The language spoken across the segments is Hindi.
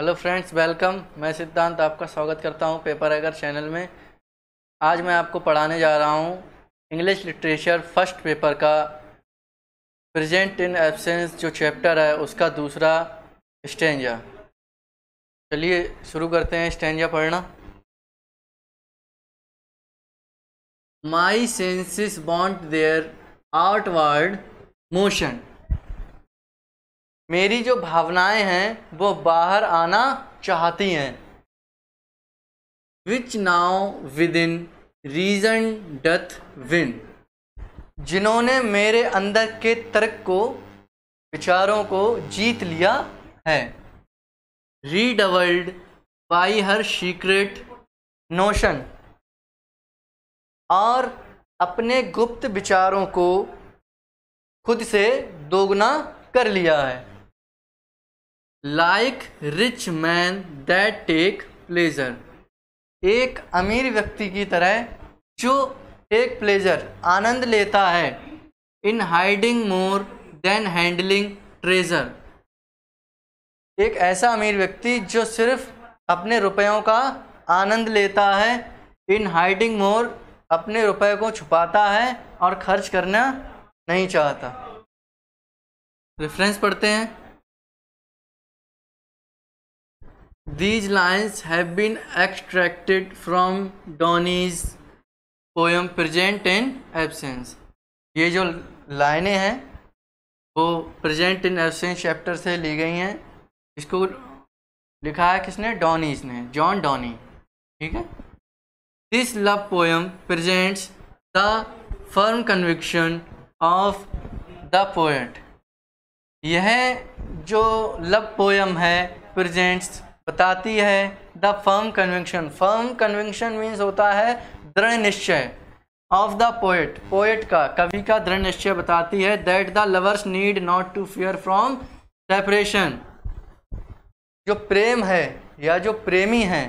हेलो फ्रेंड्स वेलकम मैं सिद्धांत आपका स्वागत करता हूं पेपर एगर चैनल में आज मैं आपको पढ़ाने जा रहा हूं इंग्लिश लिटरेचर फर्स्ट पेपर का प्रेजेंट इन एब्सेंस जो चैप्टर है उसका दूसरा स्टेंजा चलिए शुरू करते हैं स्टेंजा पढ़ना my senses bound their outward motion मेरी जो भावनाएं हैं वो बाहर आना चाहती हैं which now within reason doth win जिन्होंने मेरे अंदर के तर्क को विचारों को जीत लिया है redoubled by her secret notion और अपने गुप्त विचारों को खुद से दोगुना कर लिया है like rich man that take pleasure एक अमीर व्यक्ति की तरह जो टेक प्लेजर आनंद लेता है in hiding more than handling treasure एक ऐसा अमीर व्यक्ति जो सिर्फ अपने रुपयों का आनंद लेता है इन हाइडिंग मोर अपने रुपए को छुपाता है और खर्च करना नहीं चाहता रेफरेंस पढ़ते हैं these lines have been extracted from Donny's poem present in absence ये जो लाइने हैं वो प्रजेंट इन एबसेंस चैप्टर से ली गई हैं इसको लिखा है किसने डॉनीज ने जॉन डॉनी ठीक है this love poem presents the firm conviction of the poet यह जो लव पोएम है प्रजेंट्स बताती है the firm convention firm convention means होता है दृढ़ निश्चय ऑफ द पोएट पोएट का कवि का दृढ़ निश्चय बताती है that the lovers need not to fear from separation जो प्रेम है या जो प्रेमी हैं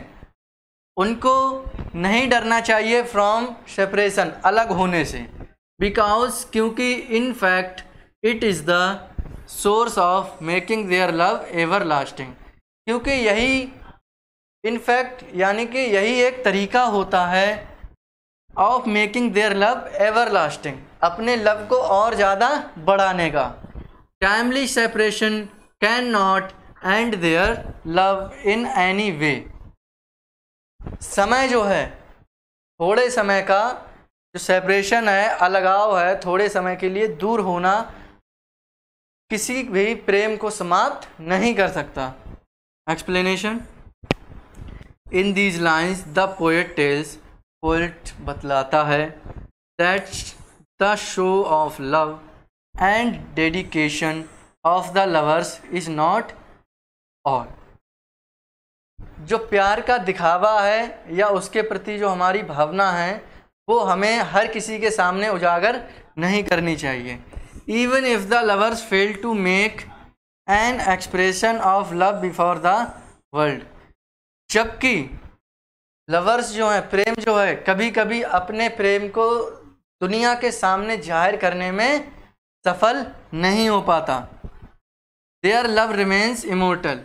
उनको नहीं डरना चाहिए फ्रॉम सेपरेशन अलग होने से बिकॉज क्योंकि in fact it is the source of making their love ever lasting क्योंकि यही इनफैक्ट यानी कि यही एक तरीका होता है of making their love ever lasting अपने लव को और ज़्यादा बढ़ाने का timely separation can not end their love in any way समय जो है थोड़े समय का जो सेपरेशन है अलगाव है थोड़े समय के लिए दूर होना किसी भी प्रेम को समाप्त नहीं कर सकता explanation in these lines the poet tells poet बतलाता है that the show of love and dedication of the lovers is not all जो प्यार का दिखावा है या उसके प्रति जो हमारी भावना है वो हमें हर किसी के सामने उजागर नहीं करनी चाहिए even if the lovers fail to make an expression of love before the world जबकि लवर्स जो हैं प्रेम जो है कभी कभी अपने प्रेम को दुनिया के सामने जाहिर करने में सफल नहीं हो पाता देयर लव रिमेन्स इमोटल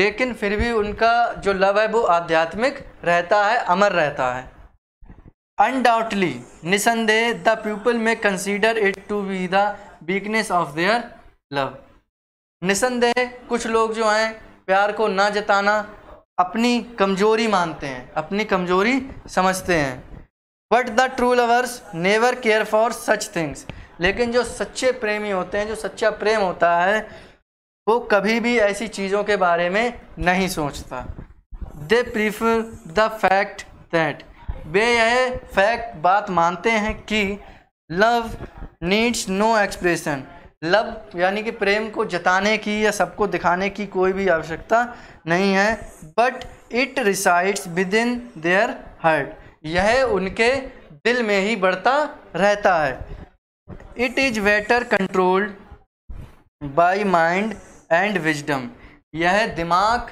लेकिन फिर भी उनका जो लव है वो आध्यात्मिक रहता है अमर रहता है अनडाउटली निसंदेह द पीपल में consider it to be the weakness of their love निसंदेह कुछ लोग जो हैं प्यार को ना जताना अपनी कमजोरी मानते हैं अपनी कमजोरी समझते हैं but the true lovers never care for such things लेकिन जो सच्चे प्रेमी होते हैं जो सच्चा प्रेम होता है वो कभी भी ऐसी चीज़ों के बारे में नहीं सोचता they prefer the fact that वे यह फैक्ट बात मानते हैं कि love needs no expression love यानी कि प्रेम को जताने की या सबको दिखाने की कोई भी आवश्यकता नहीं है but it resides within their heart यह उनके दिल में ही बढ़ता रहता है it is better controlled by mind and wisdom यह दिमाग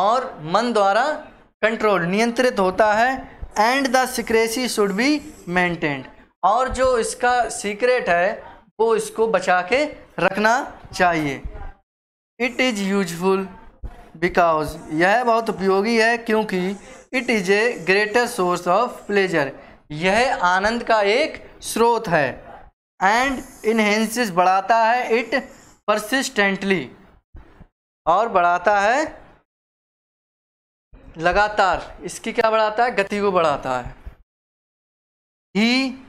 और मन द्वारा कंट्रोल नियंत्रित होता है and the secrecy should be maintained और जो इसका सीक्रेट है वो इसको बचा के रखना चाहिए इट इज़ यूजफुल बिकॉज यह बहुत उपयोगी है क्योंकि it is a greater source of pleasure यह आनंद का एक स्रोत है एंड इन्हेंसेस बढ़ाता है इट परसिस्टेंटली और बढ़ाता है लगातार इसकी क्या बढ़ाता है गति को बढ़ाता है he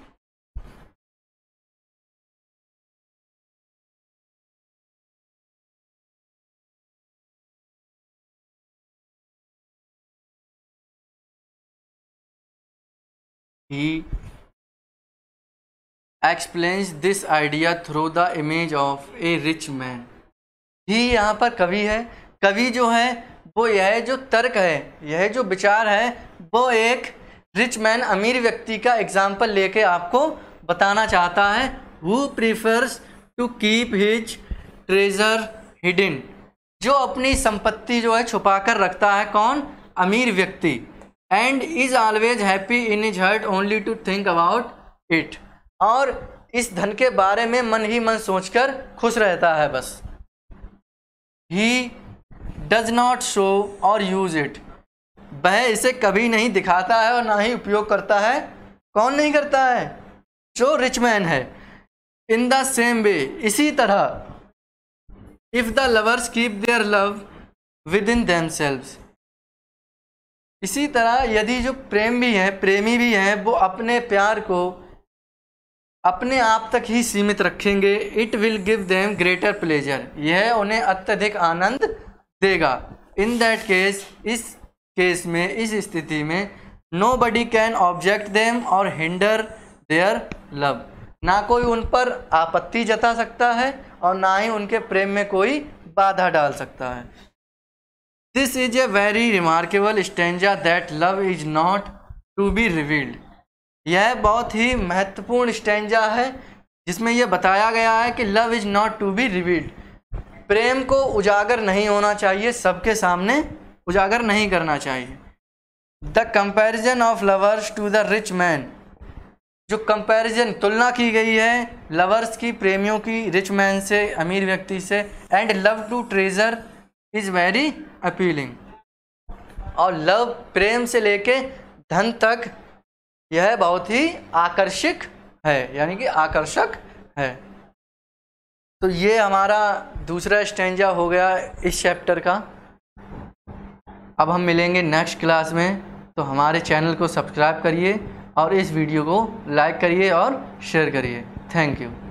He explains this idea through the image of a rich man ही यहाँ पर कवि है कवि जो है वो यह जो तर्क है यह जो विचार है वो एक रिच मैन अमीर व्यक्ति का एग्जाम्पल लेके आपको बताना चाहता है who prefers to keep his treasure hidden जो अपनी संपत्ति जो है छुपा कर रखता है कौन अमीर व्यक्ति and is always happy in his heart only to think about it और इस धन के बारे में मन ही मन सोचकर खुश रहता है बस ही डज नॉट शो और यूज इट वह इसे कभी नहीं दिखाता है और ना ही उपयोग करता है कौन नहीं करता है जो रिच मैन है इन द सेम वे इसी तरह if the lovers keep their love within themselves इसी तरह यदि जो प्रेम भी हैं प्रेमी भी हैं वो अपने प्यार को अपने आप तक ही सीमित रखेंगे it will give them greater pleasure यह उन्हें अत्यधिक आनंद देगा इन दैट केस इस केस में इस स्थिति में nobody can object them और हिंडर देयर लव ना कोई उन पर आपत्ति जता सकता है और ना ही उनके प्रेम में कोई बाधा डाल सकता है this is a very remarkable stanza that love is not to be revealed यह बहुत ही महत्वपूर्ण स्टेंजा है जिसमें यह बताया गया है कि love is not to be revealed प्रेम को उजागर नहीं होना चाहिए सबके सामने उजागर नहीं करना चाहिए the comparison of lovers to the rich man जो कंपेरिजन तुलना की गई है लवर्स की प्रेमियों की रिच मैन से अमीर व्यक्ति से and love to treasure is very appealing और लव प्रेम से लेके धन तक यह बहुत ही आकर्षक है यानी कि आकर्षक है तो ये हमारा दूसरा स्टेंजा हो गया इस चैप्टर का अब हम मिलेंगे नेक्स्ट क्लास में तो हमारे चैनल को सब्सक्राइब करिए और इस वीडियो को लाइक करिए और शेयर करिए थैंक यू